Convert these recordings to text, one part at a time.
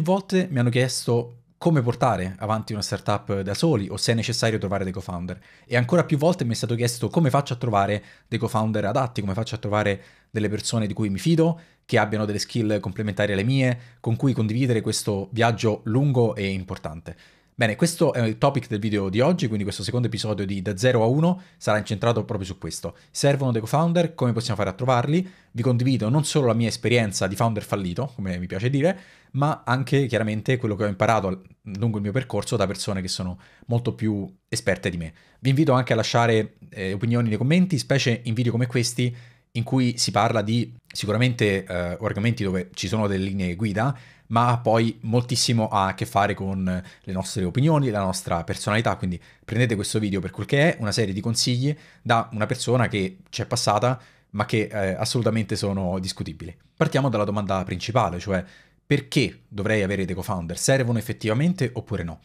più volte mi hanno chiesto come portare avanti una startup da soli o se è necessario trovare dei co-founder. E ancora più volte mi è stato chiesto come faccio a trovare dei co-founder adatti, come faccio a trovare delle persone di cui mi fido, che abbiano delle skill complementari alle mie, con cui condividere questo viaggio lungo e importante. Bene, questo è il topic del video di oggi, quindi questo secondo episodio di Da 0 a 1 sarà incentrato proprio su questo. Servono dei co-founder, come possiamo fare a trovarli? Vi condivido non solo la mia esperienza di founder fallito, come mi piace dire, ma anche chiaramente quello che ho imparato lungo il mio percorso da persone che sono molto più esperte di me. Vi invito anche a lasciare eh, opinioni nei commenti, specie in video come questi in cui si parla di sicuramente eh, argomenti dove ci sono delle linee guida, ma poi moltissimo ha a che fare con le nostre opinioni, la nostra personalità, quindi prendete questo video per quel che è, una serie di consigli da una persona che ci è passata ma che eh, assolutamente sono discutibili. Partiamo dalla domanda principale, cioè perché dovrei avere dei co-founder? Servono effettivamente oppure no?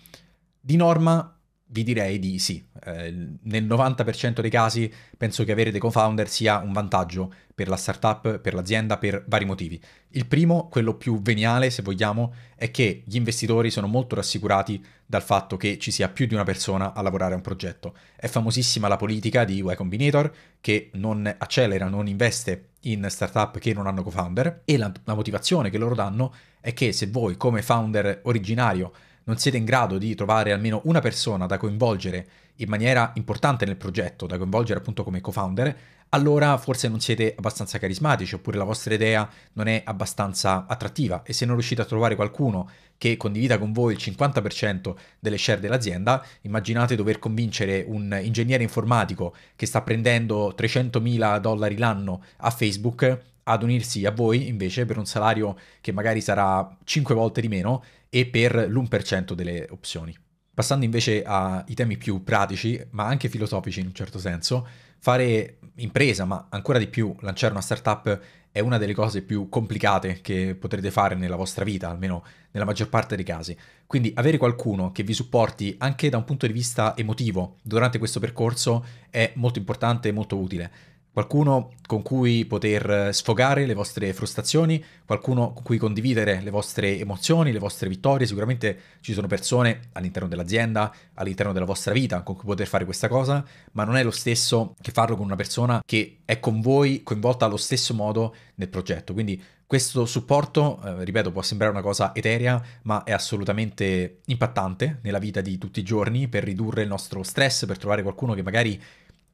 Di norma vi direi di sì. Eh, nel 90% dei casi penso che avere dei co-founder sia un vantaggio per la startup, per l'azienda, per vari motivi. Il primo, quello più veniale se vogliamo, è che gli investitori sono molto rassicurati dal fatto che ci sia più di una persona a lavorare a un progetto. È famosissima la politica di Y Combinator che non accelera, non investe in startup che non hanno co-founder e la, la motivazione che loro danno è che se voi come founder originario non siete in grado di trovare almeno una persona da coinvolgere in maniera importante nel progetto, da coinvolgere appunto come co-founder, allora forse non siete abbastanza carismatici oppure la vostra idea non è abbastanza attrattiva e se non riuscite a trovare qualcuno che condivida con voi il 50% delle share dell'azienda, immaginate dover convincere un ingegnere informatico che sta prendendo 300.000 dollari l'anno a Facebook ad unirsi a voi invece per un salario che magari sarà 5 volte di meno e per l'1% delle opzioni. Passando invece ai temi più pratici, ma anche filosofici in un certo senso, fare impresa, ma ancora di più lanciare una startup è una delle cose più complicate che potrete fare nella vostra vita, almeno nella maggior parte dei casi. Quindi avere qualcuno che vi supporti anche da un punto di vista emotivo durante questo percorso è molto importante e molto utile qualcuno con cui poter sfogare le vostre frustrazioni, qualcuno con cui condividere le vostre emozioni, le vostre vittorie. Sicuramente ci sono persone all'interno dell'azienda, all'interno della vostra vita con cui poter fare questa cosa, ma non è lo stesso che farlo con una persona che è con voi coinvolta allo stesso modo nel progetto. Quindi questo supporto, eh, ripeto, può sembrare una cosa eterea, ma è assolutamente impattante nella vita di tutti i giorni per ridurre il nostro stress, per trovare qualcuno che magari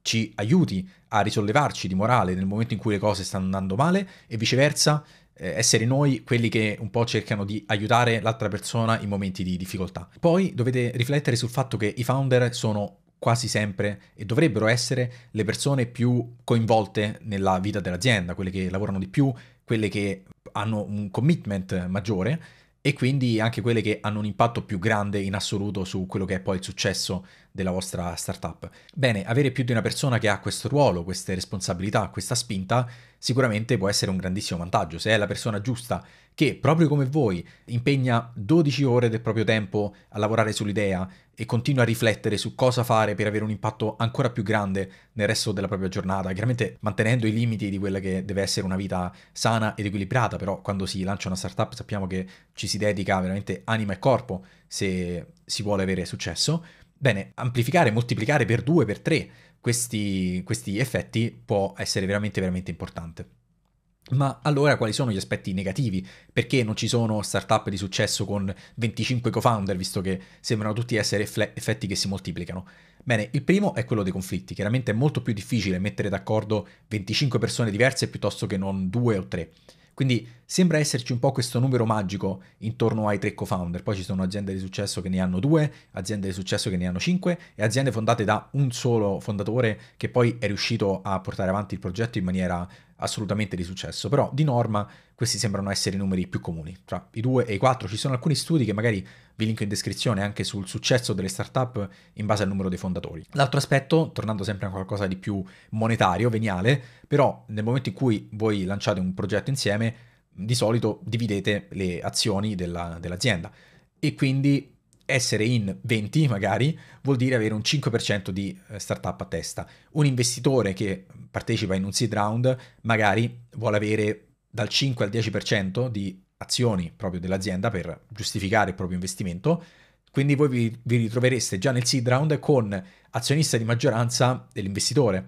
ci aiuti a risollevarci di morale nel momento in cui le cose stanno andando male e viceversa eh, essere noi quelli che un po' cercano di aiutare l'altra persona in momenti di difficoltà. Poi dovete riflettere sul fatto che i founder sono quasi sempre e dovrebbero essere le persone più coinvolte nella vita dell'azienda, quelle che lavorano di più, quelle che hanno un commitment maggiore e quindi anche quelle che hanno un impatto più grande in assoluto su quello che è poi il successo della vostra startup. Bene, avere più di una persona che ha questo ruolo, queste responsabilità, questa spinta, sicuramente può essere un grandissimo vantaggio. Se è la persona giusta che, proprio come voi, impegna 12 ore del proprio tempo a lavorare sull'idea e continua a riflettere su cosa fare per avere un impatto ancora più grande nel resto della propria giornata, chiaramente mantenendo i limiti di quella che deve essere una vita sana ed equilibrata, però quando si lancia una startup sappiamo che ci si dedica veramente anima e corpo se si vuole avere successo. Bene, amplificare, moltiplicare per 2, per 3 questi, questi effetti può essere veramente, veramente importante. Ma allora quali sono gli aspetti negativi? Perché non ci sono startup di successo con 25 co-founder, visto che sembrano tutti essere effetti che si moltiplicano? Bene, il primo è quello dei conflitti. Chiaramente è molto più difficile mettere d'accordo 25 persone diverse piuttosto che non 2 o 3. Quindi sembra esserci un po' questo numero magico intorno ai tre co-founder. Poi ci sono aziende di successo che ne hanno due, aziende di successo che ne hanno cinque e aziende fondate da un solo fondatore che poi è riuscito a portare avanti il progetto in maniera assolutamente di successo, però di norma questi sembrano essere i numeri più comuni. Tra i 2 e i 4 ci sono alcuni studi che magari vi linko in descrizione anche sul successo delle startup in base al numero dei fondatori. L'altro aspetto, tornando sempre a qualcosa di più monetario, veniale, però nel momento in cui voi lanciate un progetto insieme, di solito dividete le azioni della, dell'azienda e quindi essere in 20 magari vuol dire avere un 5% di eh, startup a testa. Un investitore che partecipa in un seed round magari vuole avere dal 5 al 10% di azioni proprio dell'azienda per giustificare il proprio investimento. Quindi voi vi, vi ritrovereste già nel seed round con azionista di maggioranza dell'investitore.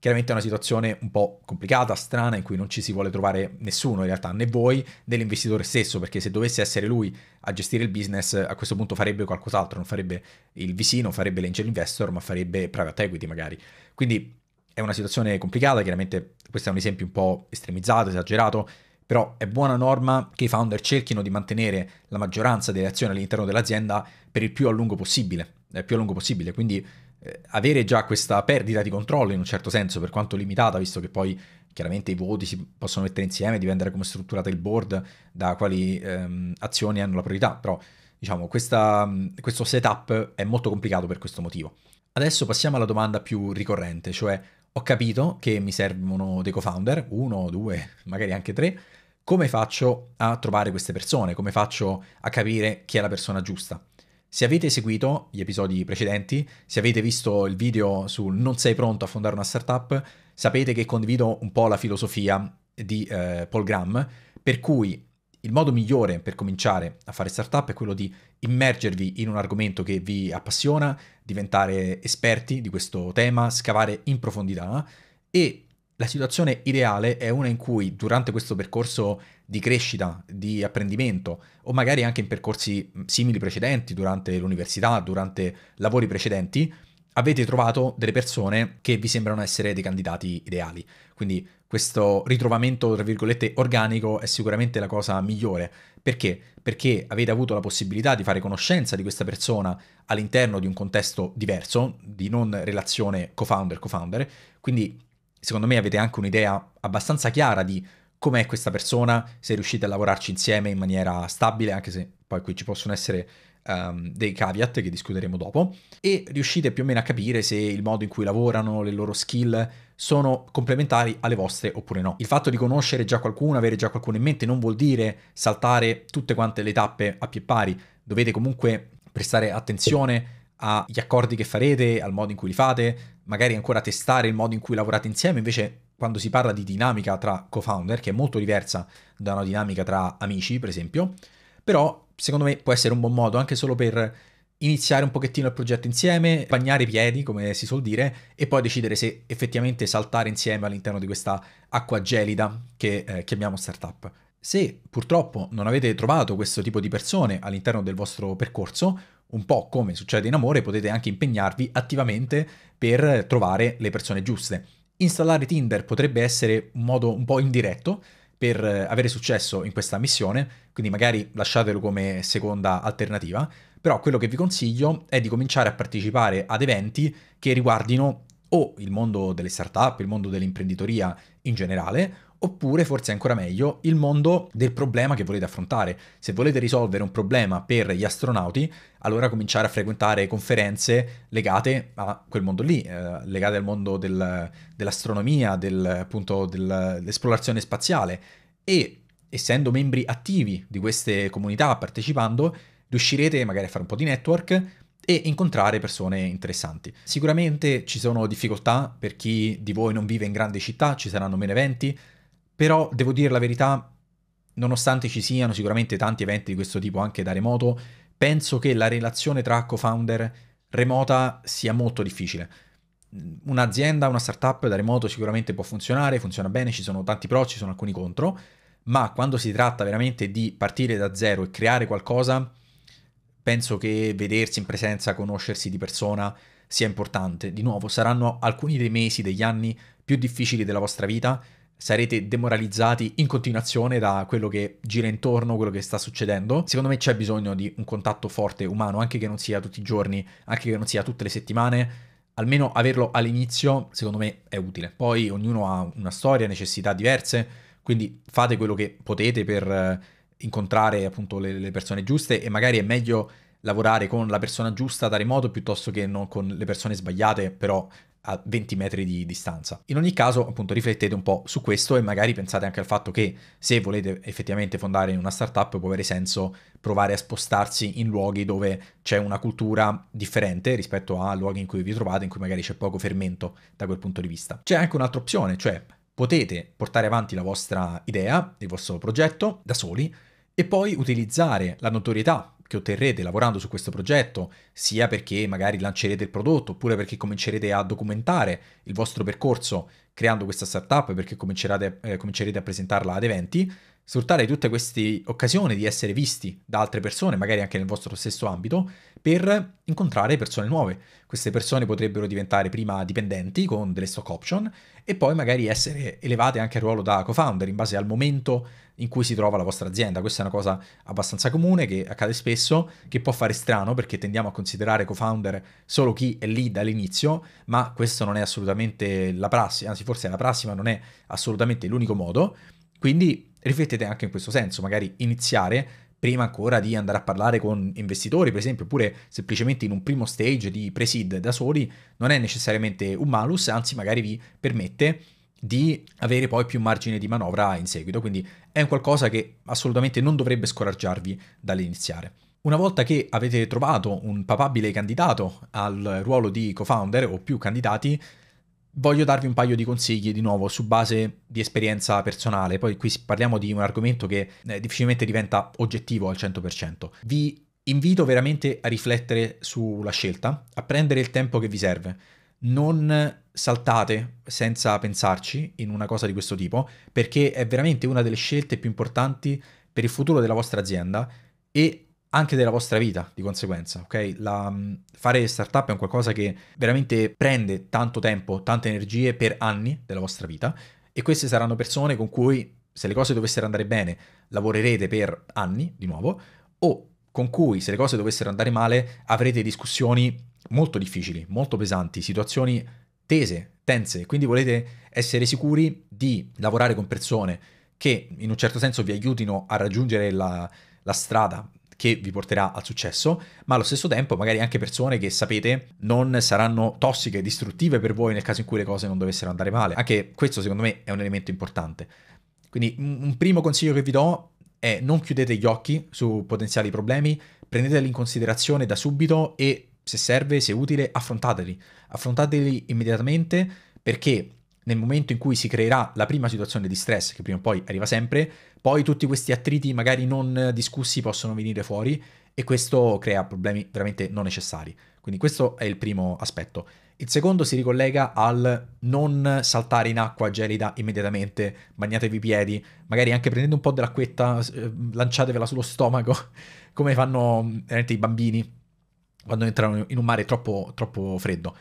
Chiaramente è una situazione un po' complicata, strana, in cui non ci si vuole trovare nessuno in realtà, né voi né l'investitore stesso, perché se dovesse essere lui a gestire il business, a questo punto farebbe qualcos'altro, non farebbe il VC, non farebbe l'angel investor, ma farebbe private equity magari. Quindi è una situazione complicata, chiaramente questo è un esempio un po' estremizzato, esagerato, però è buona norma che i founder cerchino di mantenere la maggioranza delle azioni all'interno dell'azienda per il più a lungo possibile, eh, più a lungo possibile, quindi eh, avere già questa perdita di controllo in un certo senso, per quanto limitata, visto che poi chiaramente i voti si possono mettere insieme, dipende come è strutturato il board, da quali ehm, azioni hanno la priorità, però diciamo questa, questo setup è molto complicato per questo motivo. Adesso passiamo alla domanda più ricorrente, cioè ho capito che mi servono dei co-founder, uno, due, magari anche tre, come faccio a trovare queste persone, come faccio a capire chi è la persona giusta? Se avete seguito gli episodi precedenti, se avete visto il video sul non sei pronto a fondare una startup, sapete che condivido un po' la filosofia di eh, Paul Graham, per cui il modo migliore per cominciare a fare startup è quello di immergervi in un argomento che vi appassiona, diventare esperti di questo tema, scavare in profondità e la situazione ideale è una in cui durante questo percorso di crescita, di apprendimento, o magari anche in percorsi simili precedenti, durante l'università, durante lavori precedenti, avete trovato delle persone che vi sembrano essere dei candidati ideali. Quindi questo ritrovamento, tra virgolette, organico è sicuramente la cosa migliore. Perché? Perché avete avuto la possibilità di fare conoscenza di questa persona all'interno di un contesto diverso, di non relazione co-founder-co-founder, quindi secondo me avete anche un'idea abbastanza chiara di com'è questa persona, se riuscite a lavorarci insieme in maniera stabile, anche se poi qui ci possono essere um, dei caveat che discuteremo dopo, e riuscite più o meno a capire se il modo in cui lavorano, le loro skill sono complementari alle vostre oppure no. Il fatto di conoscere già qualcuno, avere già qualcuno in mente, non vuol dire saltare tutte quante le tappe a pie pari, dovete comunque prestare attenzione agli accordi che farete, al modo in cui li fate, magari ancora testare il modo in cui lavorate insieme, invece quando si parla di dinamica tra co-founder, che è molto diversa da una dinamica tra amici, per esempio, però secondo me può essere un buon modo anche solo per iniziare un pochettino il progetto insieme, bagnare i piedi, come si suol dire, e poi decidere se effettivamente saltare insieme all'interno di questa acqua gelida che eh, chiamiamo startup. Se purtroppo non avete trovato questo tipo di persone all'interno del vostro percorso, un po' come succede in amore, potete anche impegnarvi attivamente per trovare le persone giuste. Installare Tinder potrebbe essere un modo un po' indiretto per eh, avere successo in questa missione, quindi magari lasciatelo come seconda alternativa, però quello che vi consiglio è di cominciare a partecipare ad eventi che riguardino o il mondo delle startup, il mondo dell'imprenditoria in generale, oppure forse ancora meglio il mondo del problema che volete affrontare. Se volete risolvere un problema per gli astronauti, allora cominciare a frequentare conferenze legate a quel mondo lì, eh, legate al mondo del, dell'astronomia, del, appunto, dell'esplorazione spaziale e essendo membri attivi di queste comunità, partecipando, riuscirete magari a fare un po' di network e incontrare persone interessanti. Sicuramente ci sono difficoltà per chi di voi non vive in grandi città, ci saranno meno eventi, però devo dire la verità, nonostante ci siano sicuramente tanti eventi di questo tipo anche da remoto, penso che la relazione tra co-founder remota sia molto difficile. Mm, un'azienda, una startup da remoto sicuramente può funzionare, funziona bene, ci sono tanti pro, ci sono alcuni contro, ma quando si tratta veramente di partire da zero e creare qualcosa, penso che vedersi in presenza, conoscersi di persona sia importante. Di nuovo, saranno alcuni dei mesi, degli anni più difficili della vostra vita, sarete demoralizzati in continuazione da quello che gira intorno, quello che sta succedendo. Secondo me c'è bisogno di un contatto forte umano, anche che non sia tutti i giorni, anche che non sia tutte le settimane. Almeno averlo all'inizio, secondo me, è utile. Poi ognuno ha una storia, necessità diverse, quindi fate quello che potete per eh, incontrare appunto le, le persone giuste e magari è meglio lavorare con la persona giusta da remoto piuttosto che non con le persone sbagliate, però a 20 metri di distanza. In ogni caso, appunto, riflettete un po' su questo e magari pensate anche al fatto che se volete effettivamente fondare una startup può avere senso provare a spostarsi in luoghi dove c'è una cultura differente rispetto a luoghi in cui vi trovate, in cui magari c'è poco fermento da quel punto di vista. C'è anche un'altra opzione, cioè potete portare avanti la vostra idea, il vostro progetto da soli e poi utilizzare la notorietà che otterrete lavorando su questo progetto, sia perché magari lancerete il prodotto, oppure perché comincerete a documentare il vostro percorso creando questa startup, perché comincerete, eh, comincerete a presentarla ad eventi, sfruttare tutte queste occasioni di essere visti da altre persone, magari anche nel vostro stesso ambito, per incontrare persone nuove. Queste persone potrebbero diventare prima dipendenti con delle stock option e poi magari essere elevate anche al ruolo da co-founder in base al momento in cui si trova la vostra azienda. Questa è una cosa abbastanza comune che accade spesso, che può fare strano perché tendiamo a considerare co-founder solo chi è lì dall'inizio, ma questo non è assolutamente la prassi, anzi forse è la prassi, ma non è assolutamente l'unico modo. Quindi riflettete anche in questo senso, magari iniziare prima ancora di andare a parlare con investitori, per esempio, oppure semplicemente in un primo stage di pre-seed da soli, non è necessariamente un malus, anzi magari vi permette di avere poi più margine di manovra in seguito, quindi è un qualcosa che assolutamente non dovrebbe scoraggiarvi dall'iniziare. Una volta che avete trovato un papabile candidato al ruolo di co-founder o più candidati, voglio darvi un paio di consigli di nuovo su base di esperienza personale. Poi qui parliamo di un argomento che eh, difficilmente diventa oggettivo al 100%. Vi invito veramente a riflettere sulla scelta, a prendere il tempo che vi serve. Non saltate senza pensarci in una cosa di questo tipo, perché è veramente una delle scelte più importanti per il futuro della vostra azienda e anche della vostra vita di conseguenza, ok? La, mm, fare startup è un qualcosa che veramente prende tanto tempo, tante energie per anni della vostra vita e queste saranno persone con cui se le cose dovessero andare bene lavorerete per anni di nuovo o con cui se le cose dovessero andare male avrete discussioni molto difficili, molto pesanti, situazioni tese, tense, quindi volete essere sicuri di lavorare con persone che in un certo senso vi aiutino a raggiungere la, la strada che vi porterà al successo, ma allo stesso tempo magari anche persone che sapete non saranno tossiche, distruttive per voi nel caso in cui le cose non dovessero andare male. Anche questo secondo me è un elemento importante. Quindi un primo consiglio che vi do è non chiudete gli occhi su potenziali problemi, prendeteli in considerazione da subito e se serve, se utile, affrontateli. Affrontateli immediatamente perché nel momento in cui si creerà la prima situazione di stress, che prima o poi arriva sempre, poi tutti questi attriti magari non discussi possono venire fuori e questo crea problemi veramente non necessari. Quindi questo è il primo aspetto. Il secondo si ricollega al non saltare in acqua gelida immediatamente, bagnatevi i piedi, magari anche prendendo un po' dell'acquetta, eh, lanciatevela sullo stomaco, come fanno mm, i bambini quando entrano in un mare troppo, troppo freddo.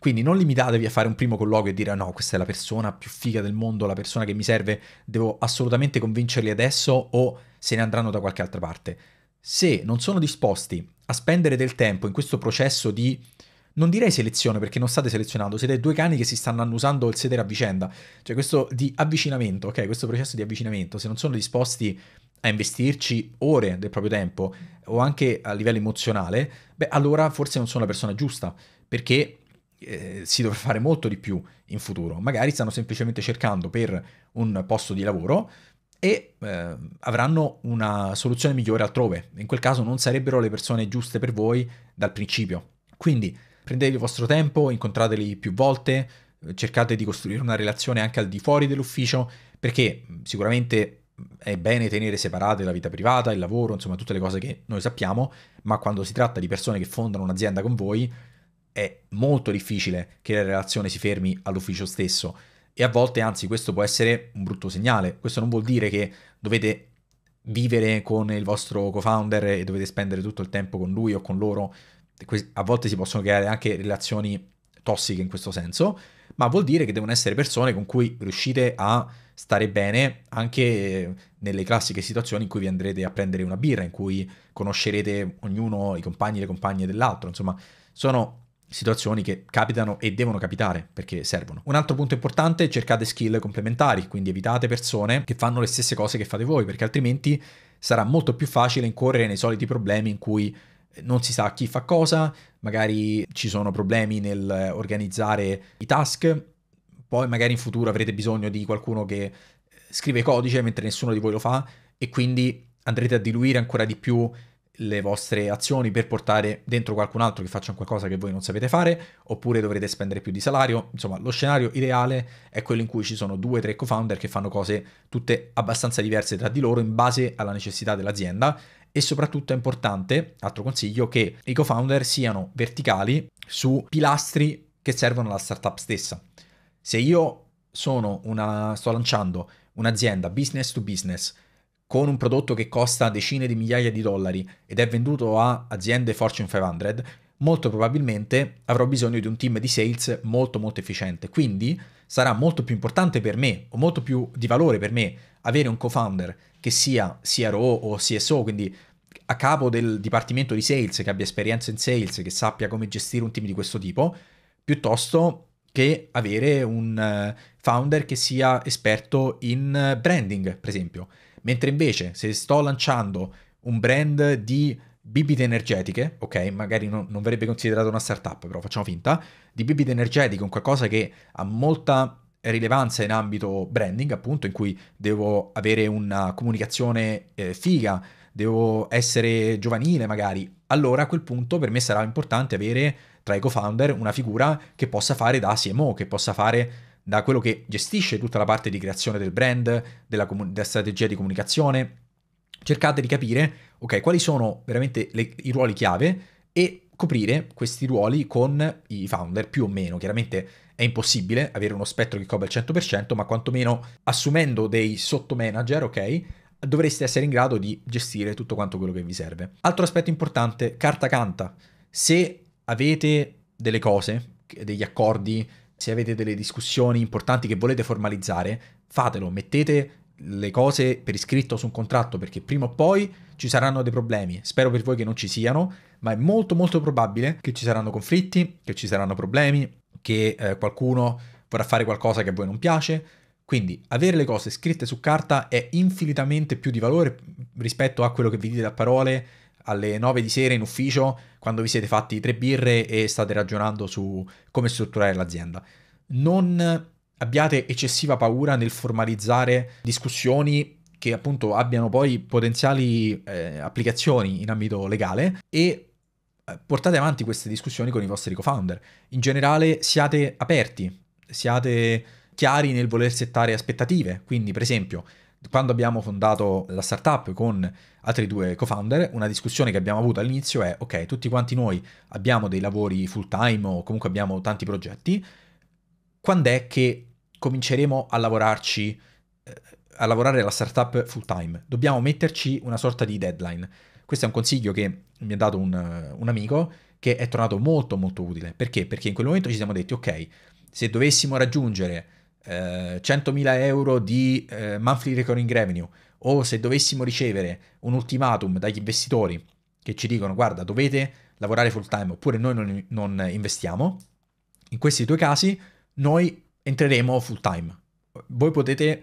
Quindi non limitatevi a fare un primo colloquio e dire no, questa è la persona più figa del mondo, la persona che mi serve, devo assolutamente convincerli adesso o se ne andranno da qualche altra parte. Se non sono disposti a spendere del tempo in questo processo di non direi selezione perché non state selezionando, siete due cani che si stanno annusando il sedere a vicenda, cioè questo di avvicinamento, ok? Questo processo di avvicinamento, se non sono disposti a investirci ore del proprio tempo o anche a livello emozionale, beh, allora forse non sono la persona giusta, perché eh, si dovrà fare molto di più in futuro. Magari stanno semplicemente cercando per un posto di lavoro e eh, avranno una soluzione migliore altrove. In quel caso non sarebbero le persone giuste per voi dal principio. Quindi prendete il vostro tempo, incontrateli più volte, eh, cercate di costruire una relazione anche al di fuori dell'ufficio, perché mm, sicuramente mm, è bene tenere separate la vita privata, il lavoro, insomma tutte le cose che noi sappiamo, ma quando si tratta di persone che fondano un'azienda con voi, è molto difficile che la relazione si fermi all'ufficio stesso e a volte anzi questo può essere un brutto segnale. Questo non vuol dire che dovete vivere con il vostro co-founder e dovete spendere tutto il tempo con lui o con loro. A volte si possono creare anche relazioni tossiche in questo senso, ma vuol dire che devono essere persone con cui riuscite a stare bene anche nelle classiche situazioni in cui vi andrete a prendere una birra, in cui conoscerete ognuno, i compagni e le compagne dell'altro, insomma, sono situazioni che capitano e devono capitare perché servono. Un altro punto importante è cercate skill complementari, quindi evitate persone che fanno le stesse cose che fate voi, perché altrimenti sarà molto più facile incorrere nei soliti problemi in cui eh, non si sa chi fa cosa, magari ci sono problemi nel eh, organizzare i task, poi magari in futuro avrete bisogno di qualcuno che eh, scrive codice mentre nessuno di voi lo fa e quindi andrete a diluire ancora di più le vostre azioni per portare dentro qualcun altro che faccia qualcosa che voi non sapete fare, oppure dovrete spendere più di salario. Insomma, lo scenario ideale è quello in cui ci sono due o tre co-founder che fanno cose tutte abbastanza diverse tra di loro in base alla necessità dell'azienda e soprattutto è importante, altro consiglio, che i co-founder siano verticali su pilastri che servono alla startup stessa. Se io sono una, sto lanciando un'azienda business to business con un prodotto che costa decine di migliaia di dollari ed è venduto a aziende Fortune 500, molto probabilmente avrò bisogno di un team di sales molto molto efficiente. Quindi sarà molto più importante per me o molto più di valore per me avere un co-founder che sia CRO o CSO, quindi a capo del dipartimento di sales, che abbia esperienza in sales, che sappia come gestire un team di questo tipo, piuttosto che avere un eh, founder che sia esperto in eh, branding, per esempio. Mentre invece se sto lanciando un brand di bibite energetiche, ok, magari non, non verrebbe considerato una startup, però facciamo finta, di bibite energetiche, un qualcosa che ha molta rilevanza in ambito branding, appunto, in cui devo avere una comunicazione eh, figa, devo essere giovanile magari, allora a quel punto per me sarà importante avere tra i co-founder una figura che possa fare da CMO, che possa fare da quello che gestisce tutta la parte di creazione del brand, della, comun- della strategia di comunicazione. Cercate di capire, ok, quali sono veramente le, i ruoli chiave e coprire questi ruoli con i founder, più o meno. Chiaramente è impossibile avere uno spettro che copre il 100%, ma quantomeno assumendo dei sottomanager, ok, dovreste essere in grado di gestire tutto quanto quello che vi serve. Altro aspetto importante, carta canta. Se avete delle cose, degli accordi, se avete delle discussioni importanti che volete formalizzare, fatelo, mettete le cose per iscritto su un contratto perché prima o poi ci saranno dei problemi. Spero per voi che non ci siano, ma è molto molto probabile che ci saranno conflitti, che ci saranno problemi, che eh, qualcuno vorrà fare qualcosa che a voi non piace. Quindi avere le cose scritte su carta è infinitamente più di valore rispetto a quello che vi dite a parole alle 9 di sera in ufficio quando vi siete fatti tre birre e state ragionando su come strutturare l'azienda. Non abbiate eccessiva paura nel formalizzare discussioni che appunto abbiano poi potenziali eh, applicazioni in ambito legale e eh, portate avanti queste discussioni con i vostri co-founder. In generale siate aperti, siate chiari nel voler settare aspettative, quindi per esempio quando abbiamo fondato la startup con altri due co-founder, una discussione che abbiamo avuto all'inizio è, ok, tutti quanti noi abbiamo dei lavori full time o comunque abbiamo tanti progetti, quando è che cominceremo a lavorarci, eh, a lavorare la startup full time? Dobbiamo metterci una sorta di deadline. Questo è un consiglio che mi ha dato un, un amico che è tornato molto molto utile. Perché? Perché in quel momento ci siamo detti, ok, se dovessimo raggiungere eh, 100.000 euro di eh, monthly recurring revenue o se dovessimo ricevere un ultimatum dagli investitori che ci dicono guarda dovete lavorare full time oppure noi non, non investiamo, in questi due casi noi entreremo full time. Voi potete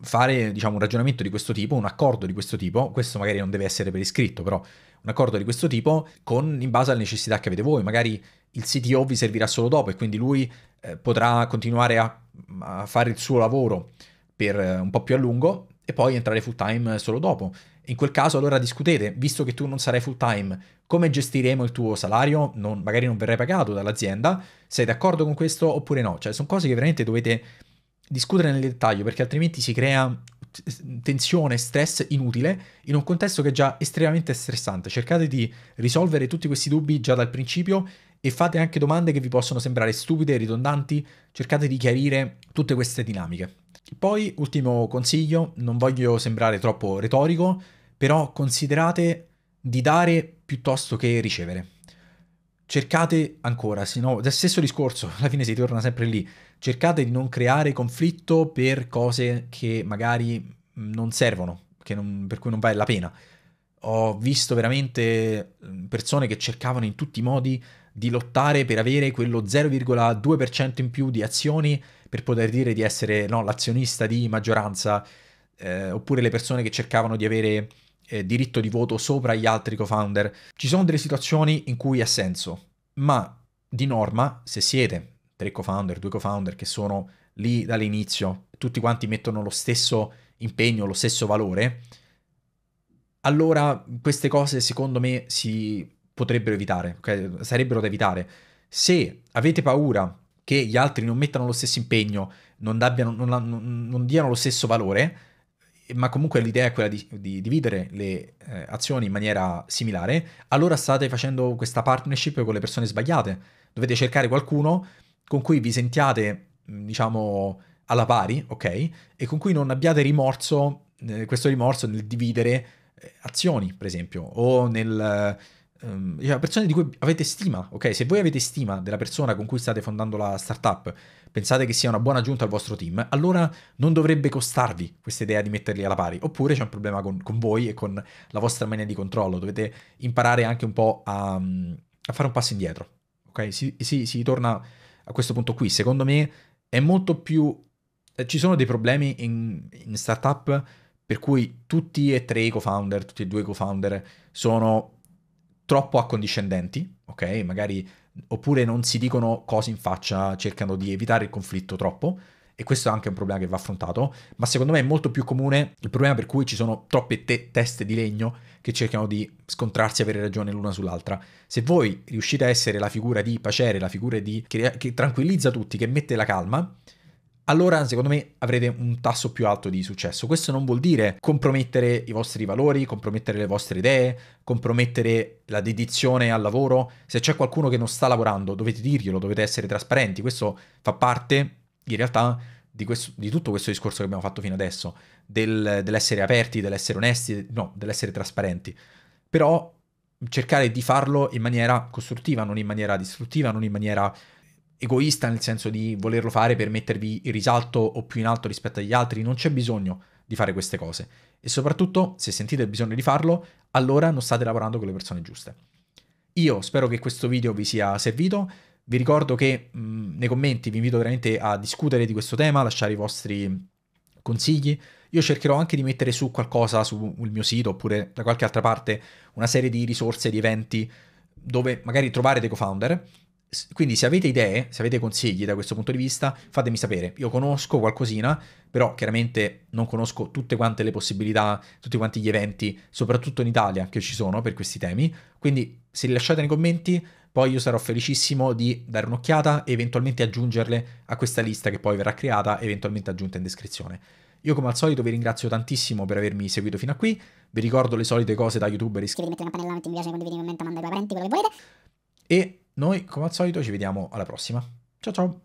fare diciamo, un ragionamento di questo tipo, un accordo di questo tipo, questo magari non deve essere per iscritto, però un accordo di questo tipo con, in base alle necessità che avete voi, magari il CTO vi servirà solo dopo e quindi lui eh, potrà continuare a, a, fare il suo lavoro per eh, un po' più a lungo e poi entrare full time solo dopo. In quel caso allora discutete, visto che tu non sarai full time, come gestiremo il tuo salario? Non, magari non verrai pagato dall'azienda, sei d'accordo con questo oppure no? Cioè sono cose che veramente dovete discutere nel dettaglio perché altrimenti si crea tensione, stress inutile in un contesto che è già estremamente stressante. Cercate di risolvere tutti questi dubbi già dal principio e fate anche domande che vi possono sembrare stupide, ridondanti, cercate di chiarire tutte queste dinamiche. Poi, ultimo consiglio, non voglio sembrare troppo retorico, però considerate di dare piuttosto che ricevere. Cercate ancora, se no, del stesso discorso, alla fine si torna sempre lì, cercate di non creare conflitto per cose che magari mm, non servono, non, per cui non vale la pena. Ho visto veramente mm, persone che cercavano in tutti i modi di lottare per avere quello 0,2% in più di azioni per poter dire di essere no, l'azionista di maggioranza, eh, oppure le persone che cercavano di avere eh, diritto di voto sopra gli altri co-founder. Ci sono delle situazioni in cui ha senso, ma di norma, se siete tre co-founder, due co-founder che sono lì dall'inizio, tutti quanti mettono lo stesso impegno, lo stesso valore, allora queste cose secondo me si potrebbero evitare, okay? sarebbero da evitare. Se avete paura che gli altri non mettano lo stesso impegno, non, dabbiano, non, non, non diano lo stesso valore, ma comunque l'idea è quella di, di dividere le eh, azioni in maniera similare, allora state facendo questa partnership con le persone sbagliate. Dovete cercare qualcuno con cui vi sentiate, diciamo, alla pari, ok? E con cui non abbiate rimorso, eh, questo rimorso nel dividere eh, azioni, per esempio, o nel... Um, persone di cui avete stima, ok? Se voi avete stima della persona con cui state fondando la startup, pensate che sia una buona aggiunta al vostro team, allora non dovrebbe costarvi questa idea di metterli alla pari. Oppure c'è un problema con, con voi e con la vostra mania di controllo. Dovete imparare anche un po' a, a fare un passo indietro, ok? Si, si, si torna a questo punto qui. Secondo me è molto più... Eh, ci sono dei problemi in, in startup per cui tutti e tre i co-founder, tutti e due i co-founder sono troppo accondiscendenti, ok? Magari oppure non si dicono cose in faccia, cercano di evitare il conflitto troppo e questo è anche un problema che va affrontato, ma secondo me è molto più comune il problema per cui ci sono troppe te- teste di legno che cercano di scontrarsi e avere ragione l'una sull'altra. Se voi riuscite a essere la figura di pacere, la figura di che, che tranquillizza tutti, che mette la calma, allora secondo me avrete un tasso più alto di successo. Questo non vuol dire compromettere i vostri valori, compromettere le vostre idee, compromettere la dedizione al lavoro. Se c'è qualcuno che non sta lavorando, dovete dirglielo, dovete essere trasparenti. Questo fa parte, in realtà, di, questo, di tutto questo discorso che abbiamo fatto fino adesso, del, dell'essere aperti, dell'essere onesti, no, dell'essere trasparenti. Però cercare di farlo in maniera costruttiva, non in maniera distruttiva, non in maniera egoista nel senso di volerlo fare per mettervi in risalto o più in alto rispetto agli altri, non c'è bisogno di fare queste cose. E soprattutto, se sentite il bisogno di farlo, allora non state lavorando con le persone giuste. Io spero che questo video vi sia servito. Vi ricordo che mh, nei commenti vi invito veramente a discutere di questo tema, a lasciare i vostri consigli. Io cercherò anche di mettere su qualcosa sul mio sito oppure da qualche altra parte una serie di risorse, di eventi dove magari trovare dei co-founder quindi se avete idee, se avete consigli da questo punto di vista, fatemi sapere. Io conosco qualcosina, però chiaramente non conosco tutte quante le possibilità, tutti quanti gli eventi, soprattutto in Italia, che ci sono per questi temi. Quindi se li lasciate nei commenti, poi io sarò felicissimo di dare un'occhiata e eventualmente aggiungerle a questa lista che poi verrà creata, eventualmente aggiunta in descrizione. Io come al solito vi ringrazio tantissimo per avermi seguito fino a qui, vi ricordo le solite cose da youtuber, iscrivetevi, mettete una pannellata, metti un mi piace, condividi, commenta, manda ai parenti, quello che volete. E noi come al solito ci vediamo alla prossima. Ciao ciao!